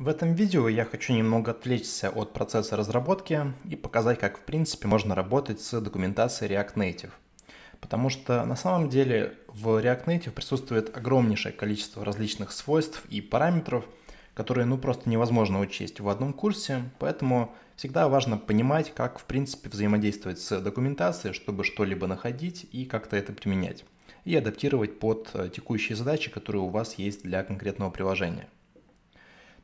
В этом видео я хочу немного отвлечься от процесса разработки и показать, как в принципе можно работать с документацией React Native. Потому что на самом деле в React Native присутствует огромнейшее количество различных свойств и параметров, которые ну просто невозможно учесть в одном курсе, поэтому всегда важно понимать, как в принципе взаимодействовать с документацией, чтобы что-либо находить и как-то это применять, и адаптировать под э, текущие задачи, которые у вас есть для конкретного приложения.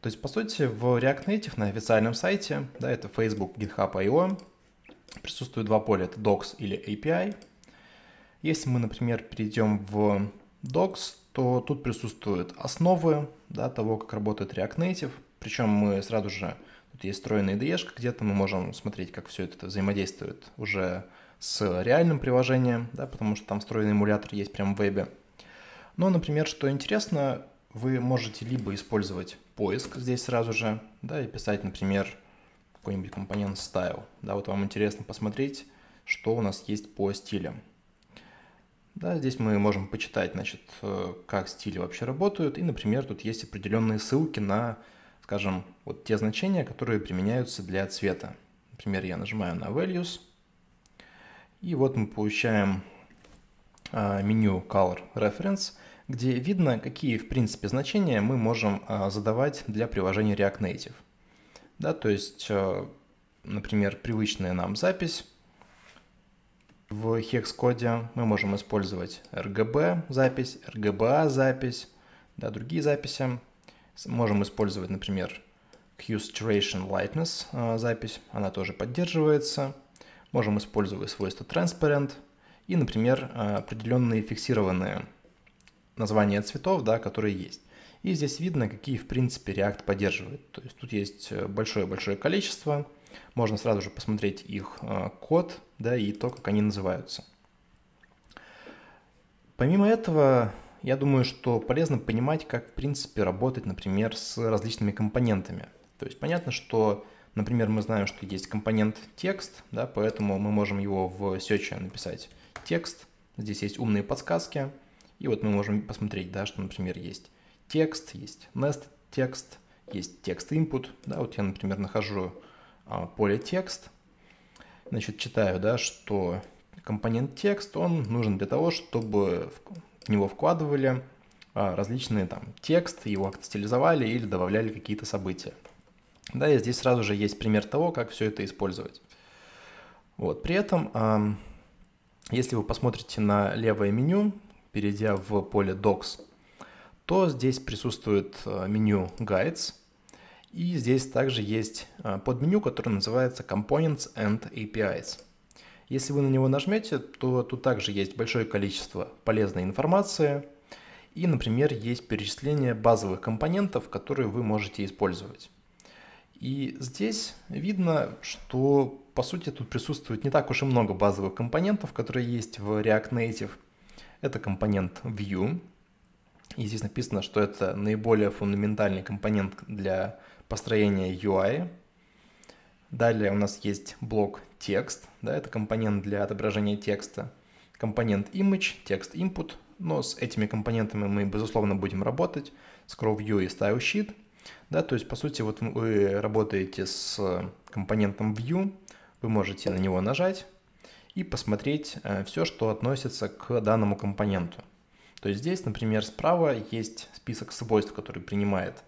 То есть, по сути, в React Native на официальном сайте, да, это Facebook, GitHub.io, присутствуют два поля, это Docs или API. Если мы, например, перейдем в Docs, то тут присутствуют основы да, того, как работает React Native. Причем мы сразу же, тут есть встроенная IDE, где-то мы можем смотреть, как все это взаимодействует уже с реальным приложением, да, потому что там встроенный эмулятор есть прямо в вебе. Но, например, что интересно, вы можете либо использовать поиск здесь сразу же, да, и писать, например, какой-нибудь компонент style. Да, вот вам интересно посмотреть, что у нас есть по стилям. Да, здесь мы можем почитать, значит, э, как стили вообще работают. И, например, тут есть определенные ссылки на, скажем, вот те значения, которые применяются для цвета. Например, я нажимаю на values, и вот мы получаем а, меню color reference – где видно, какие, в принципе, значения мы можем а, задавать для приложения React Native. Да, то есть, а, например, привычная нам запись в хекс-коде. Мы можем использовать RGB-запись, RGBA-запись, да, другие записи. Можем использовать, например, Q-Saturation Lightness а, запись, она тоже поддерживается. Можем использовать свойство Transparent и, например, определенные фиксированные название цветов, да, которые есть. И здесь видно, какие, в принципе, React поддерживает. То есть тут есть э, большое-большое количество. Можно сразу же посмотреть их э, код, да, и то, как они называются. Помимо этого, я думаю, что полезно понимать, как, в принципе, работать, например, с различными компонентами. То есть понятно, что, например, мы знаем, что есть компонент текст, да, поэтому мы можем его в Search написать текст. Здесь есть умные подсказки – и вот мы можем посмотреть, да, что, например, есть текст, есть nest текст, есть текст input. Да, вот я, например, нахожу а, поле текст, значит, читаю, да, что компонент текст, он нужен для того, чтобы в него вкладывали а, различные там текст, его как-то стилизовали или добавляли какие-то события. Да, и здесь сразу же есть пример того, как все это использовать. Вот, при этом, если вы посмотрите на левое меню, перейдя в поле Docs, то здесь присутствует э, меню Guides, и здесь также есть э, подменю, которое называется Components and APIs. Если вы на него нажмете, то тут также есть большое количество полезной информации, и, например, есть перечисление базовых компонентов, которые вы можете использовать. И здесь видно, что по сути тут присутствует не так уж и много базовых компонентов, которые есть в React Native – это компонент View. И здесь написано, что это наиболее фундаментальный компонент для построения UI. Далее у нас есть блок текст, да, это компонент для отображения текста, компонент image, текст input, но с этими компонентами мы, безусловно, будем работать, с CrowView и StyleSheet, да, то есть, по сути, вот вы работаете с компонентом View, вы можете на него нажать, и посмотреть э, все, что относится к данному компоненту. То есть здесь, например, справа есть список свойств, которые принимает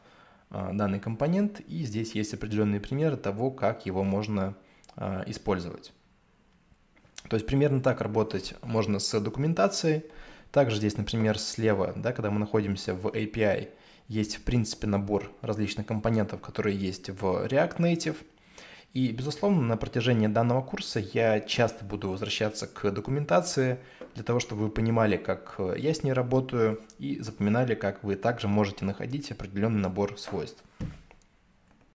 э, данный компонент, и здесь есть определенные примеры того, как его можно э, использовать. То есть примерно так работать можно с документацией. Также здесь, например, слева, да, когда мы находимся в API, есть в принципе набор различных компонентов, которые есть в React Native – и, безусловно, на протяжении данного курса я часто буду возвращаться к документации, для того, чтобы вы понимали, как э, я с ней работаю, и запоминали, как вы также можете находить определенный набор свойств.